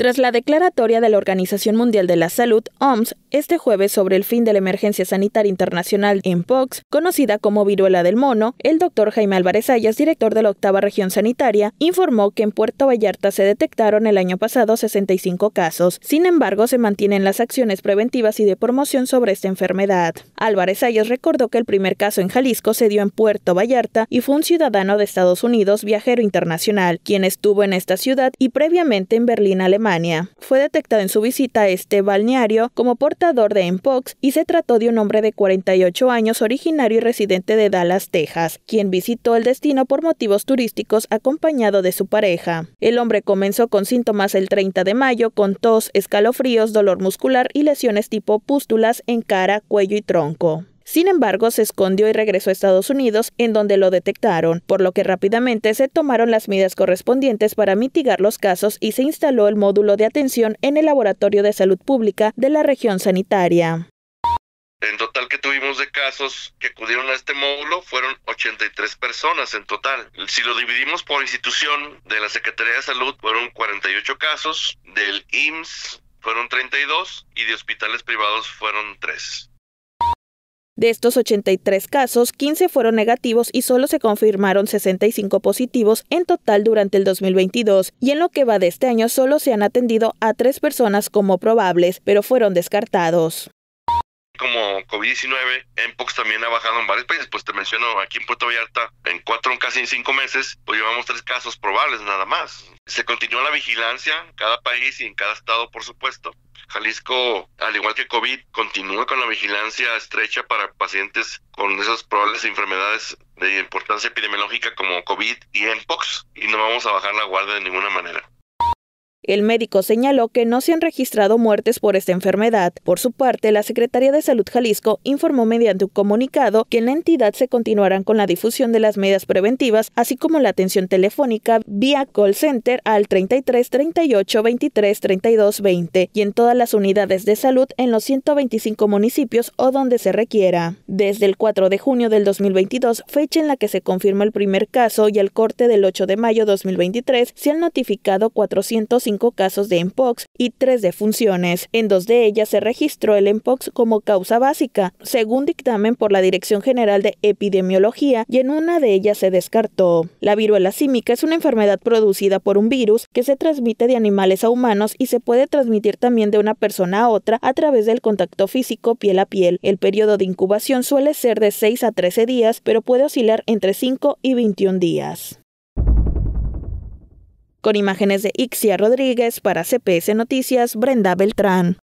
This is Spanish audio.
Tras la declaratoria de la Organización Mundial de la Salud, OMS, este jueves sobre el fin de la emergencia sanitaria internacional en POX, conocida como viruela del mono, el doctor Jaime Álvarez Ayas, director de la octava región sanitaria, informó que en Puerto Vallarta se detectaron el año pasado 65 casos. Sin embargo, se mantienen las acciones preventivas y de promoción sobre esta enfermedad. Álvarez Ayas recordó que el primer caso en Jalisco se dio en Puerto Vallarta y fue un ciudadano de Estados Unidos, viajero internacional, quien estuvo en esta ciudad y previamente en Berlín, Alemania fue detectado en su visita a este balneario como portador de Mpox y se trató de un hombre de 48 años originario y residente de Dallas, Texas, quien visitó el destino por motivos turísticos acompañado de su pareja. El hombre comenzó con síntomas el 30 de mayo con tos, escalofríos, dolor muscular y lesiones tipo pústulas en cara, cuello y tronco. Sin embargo, se escondió y regresó a Estados Unidos, en donde lo detectaron, por lo que rápidamente se tomaron las medidas correspondientes para mitigar los casos y se instaló el módulo de atención en el Laboratorio de Salud Pública de la región sanitaria. En total que tuvimos de casos que acudieron a este módulo fueron 83 personas en total. Si lo dividimos por institución, de la Secretaría de Salud fueron 48 casos, del IMSS fueron 32 y de hospitales privados fueron 3. De estos 83 casos, 15 fueron negativos y solo se confirmaron 65 positivos en total durante el 2022, y en lo que va de este año solo se han atendido a tres personas como probables, pero fueron descartados como COVID-19, Mpox también ha bajado en varios países. Pues te menciono aquí en Puerto Vallarta, en cuatro, casi en cinco meses, pues llevamos tres casos probables nada más. Se continúa la vigilancia en cada país y en cada estado, por supuesto, Jalisco, al igual que COVID, continúa con la vigilancia estrecha para pacientes con esas probables enfermedades de importancia epidemiológica como COVID y pox, y no vamos a bajar la guardia de ninguna manera. El médico señaló que no se han registrado muertes por esta enfermedad. Por su parte, la Secretaría de Salud Jalisco informó mediante un comunicado que en la entidad se continuarán con la difusión de las medidas preventivas, así como la atención telefónica vía call center al 33 38 23 32 20 y en todas las unidades de salud en los 125 municipios o donde se requiera. Desde el 4 de junio del 2022, fecha en la que se confirma el primer caso y al corte del 8 de mayo 2023, se han notificado 450 casos de EMPOX y tres defunciones. En dos de ellas se registró el EMPOX como causa básica, según dictamen por la Dirección General de Epidemiología, y en una de ellas se descartó. La viruela símica es una enfermedad producida por un virus que se transmite de animales a humanos y se puede transmitir también de una persona a otra a través del contacto físico piel a piel. El periodo de incubación suele ser de 6 a 13 días, pero puede oscilar entre 5 y 21 días. Con imágenes de Ixia Rodríguez para CPS Noticias, Brenda Beltrán.